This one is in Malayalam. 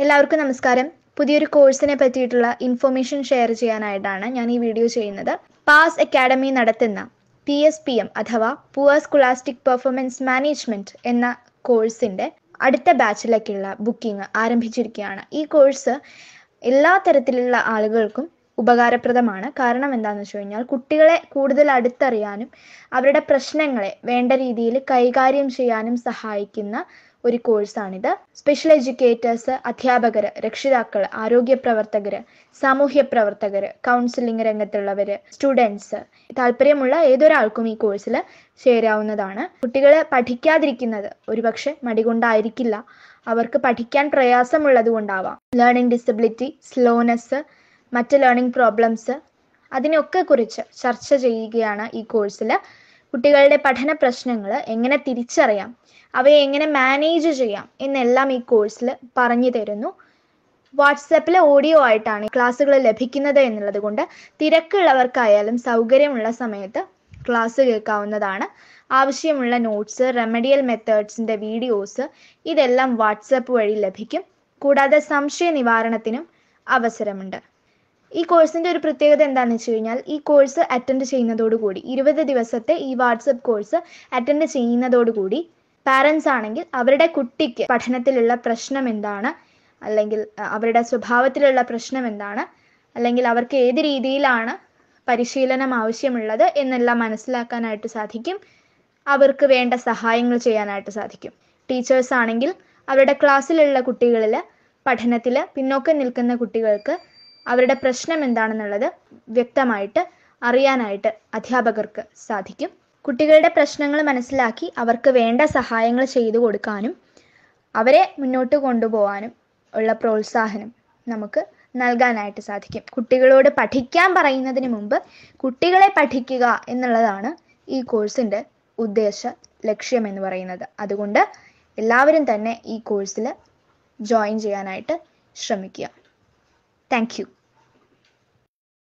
എല്ലാവർക്കും നമസ്കാരം പുതിയൊരു കോഴ്സിനെ പറ്റിയിട്ടുള്ള ഇൻഫർമേഷൻ ഷെയർ ചെയ്യാനായിട്ടാണ് ഞാൻ ഈ വീഡിയോ ചെയ്യുന്നത് പാസ് അക്കാഡമി നടത്തുന്ന പി എസ് പി എം അഥവാ പുവർ സ്കുളാസ്റ്റിക് പെർഫോമൻസ് മാനേജ്മെന്റ് എന്ന കോഴ്സിന്റെ അടുത്ത ബാച്ചിലേക്കുള്ള ബുക്കിംഗ് ആരംഭിച്ചിരിക്കുകയാണ് ഈ കോഴ്സ് എല്ലാ തരത്തിലുള്ള ആളുകൾക്കും ഉപകാരപ്രദമാണ് കാരണം എന്താണെന്ന് വെച്ച് കഴിഞ്ഞാൽ കുട്ടികളെ കൂടുതൽ അടുത്തറിയാനും അവരുടെ പ്രശ്നങ്ങളെ വേണ്ട രീതിയിൽ കൈകാര്യം ചെയ്യാനും സഹായിക്കുന്ന ഒരു കോഴ്സാണിത് സ്പെഷ്യൽ എഡ്യൂക്കേറ്റേഴ്സ് അധ്യാപകർ രക്ഷിതാക്കൾ ആരോഗ്യ പ്രവർത്തകർ സാമൂഹ്യ പ്രവർത്തകർ കൗൺസിലിംഗ് രംഗത്തുള്ളവർ സ്റ്റുഡൻസ് താല്പര്യമുള്ള ഏതൊരാൾക്കും ഈ കോഴ്സിൽ ചേരാവുന്നതാണ് കുട്ടികൾ പഠിക്കാതിരിക്കുന്നത് ഒരുപക്ഷെ മടികൊണ്ടായിരിക്കില്ല അവർക്ക് പഠിക്കാൻ പ്രയാസമുള്ളത് കൊണ്ടാവാം ലേണിംഗ് ഡിസബിലിറ്റി സ്ലോനെസ് മറ്റ് ലേണിംഗ് പ്രോബ്ലംസ് അതിനൊക്കെ കുറിച്ച് ചർച്ച ചെയ്യുകയാണ് ഈ കോഴ്സിൽ കുട്ടികളുടെ പഠന പ്രശ്നങ്ങൾ എങ്ങനെ തിരിച്ചറിയാം അവയെ എങ്ങനെ മാനേജ് ചെയ്യാം എന്നെല്ലാം ഈ കോഴ്സിൽ പറഞ്ഞു തരുന്നു വാട്സാപ്പിലെ ഓഡിയോ ആയിട്ടാണ് ക്ലാസ്സുകൾ ലഭിക്കുന്നത് എന്നുള്ളത് കൊണ്ട് തിരക്കുള്ളവർക്കായാലും സൗകര്യമുള്ള സമയത്ത് ക്ലാസ് കേൾക്കാവുന്നതാണ് ആവശ്യമുള്ള നോട്ട്സ് റെമഡിയൽ മെത്തേഡ്സിൻ്റെ വീഡിയോസ് ഇതെല്ലാം വാട്സപ്പ് വഴി ലഭിക്കും കൂടാതെ സംശയ നിവാരണത്തിനും അവസരമുണ്ട് ഈ കോഴ്സിൻ്റെ ഒരു പ്രത്യേകത എന്താണെന്ന് വെച്ച് കഴിഞ്ഞാൽ ഈ കോഴ്സ് അറ്റൻഡ് ചെയ്യുന്നതോടുകൂടി ഇരുപത് ദിവസത്തെ ഈ വാട്സപ്പ് കോഴ്സ് അറ്റൻഡ് ചെയ്യുന്നതോടുകൂടി പാരൻസ് ആണെങ്കിൽ അവരുടെ കുട്ടിക്ക് പഠനത്തിലുള്ള പ്രശ്നം എന്താണ് അല്ലെങ്കിൽ അവരുടെ സ്വഭാവത്തിലുള്ള പ്രശ്നം എന്താണ് അല്ലെങ്കിൽ അവർക്ക് ഏത് രീതിയിലാണ് പരിശീലനം ആവശ്യമുള്ളത് എന്നെല്ലാം മനസ്സിലാക്കാനായിട്ട് സാധിക്കും അവർക്ക് വേണ്ട സഹായങ്ങൾ ചെയ്യാനായിട്ട് സാധിക്കും ടീച്ചേഴ്സ് ആണെങ്കിൽ അവരുടെ ക്ലാസ്സിലുള്ള കുട്ടികളിൽ പഠനത്തിൽ പിന്നോക്കം നിൽക്കുന്ന കുട്ടികൾക്ക് അവരുടെ പ്രശ്നം എന്താണെന്നുള്ളത് വ്യക്തമായിട്ട് അറിയാനായിട്ട് അധ്യാപകർക്ക് സാധിക്കും കുട്ടികളുടെ പ്രശ്നങ്ങൾ മനസ്സിലാക്കി അവർക്ക് വേണ്ട സഹായങ്ങൾ ചെയ്തു കൊടുക്കാനും അവരെ മുന്നോട്ട് കൊണ്ടുപോകാനും ഉള്ള പ്രോത്സാഹനം നമുക്ക് നൽകാനായിട്ട് സാധിക്കും കുട്ടികളോട് പഠിക്കാൻ പറയുന്നതിന് മുമ്പ് കുട്ടികളെ പഠിക്കുക എന്നുള്ളതാണ് ഈ കോഴ്സിൻ്റെ ഉദ്ദേശ ലക്ഷ്യം എന്ന് പറയുന്നത് അതുകൊണ്ട് എല്ലാവരും തന്നെ ഈ കോഴ്സിൽ ജോയിൻ ചെയ്യാനായിട്ട് ശ്രമിക്കുക Thank you.